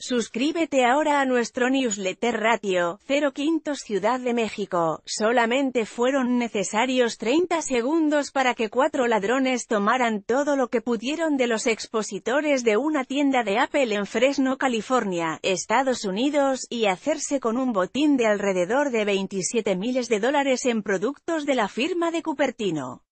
Suscríbete ahora a nuestro newsletter ratio, 0 Quintos Ciudad de México. Solamente fueron necesarios 30 segundos para que cuatro ladrones tomaran todo lo que pudieron de los expositores de una tienda de Apple en Fresno, California, Estados Unidos, y hacerse con un botín de alrededor de 27 miles de dólares en productos de la firma de Cupertino.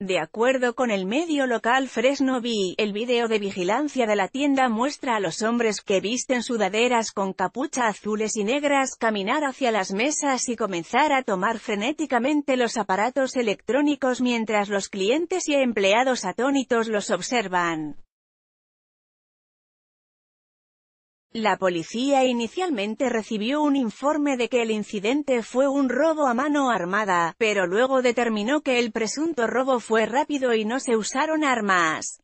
De acuerdo con el medio local Fresno Bee, el video de vigilancia de la tienda muestra a los hombres que visten sudaderas con capucha azules y negras caminar hacia las mesas y comenzar a tomar frenéticamente los aparatos electrónicos mientras los clientes y empleados atónitos los observan. La policía inicialmente recibió un informe de que el incidente fue un robo a mano armada, pero luego determinó que el presunto robo fue rápido y no se usaron armas.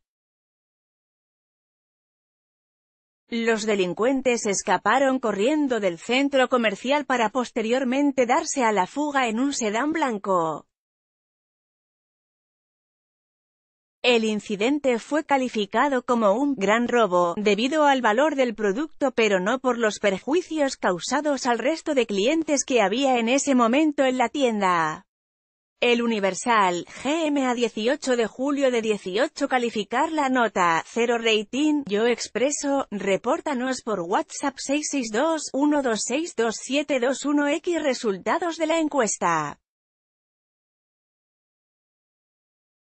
Los delincuentes escaparon corriendo del centro comercial para posteriormente darse a la fuga en un sedán blanco. El incidente fue calificado como un gran robo, debido al valor del producto pero no por los perjuicios causados al resto de clientes que había en ese momento en la tienda. El Universal, GMA 18 de julio de 18 calificar la nota, 0 rating, yo expreso, repórtanos por WhatsApp 662-1262721X resultados de la encuesta.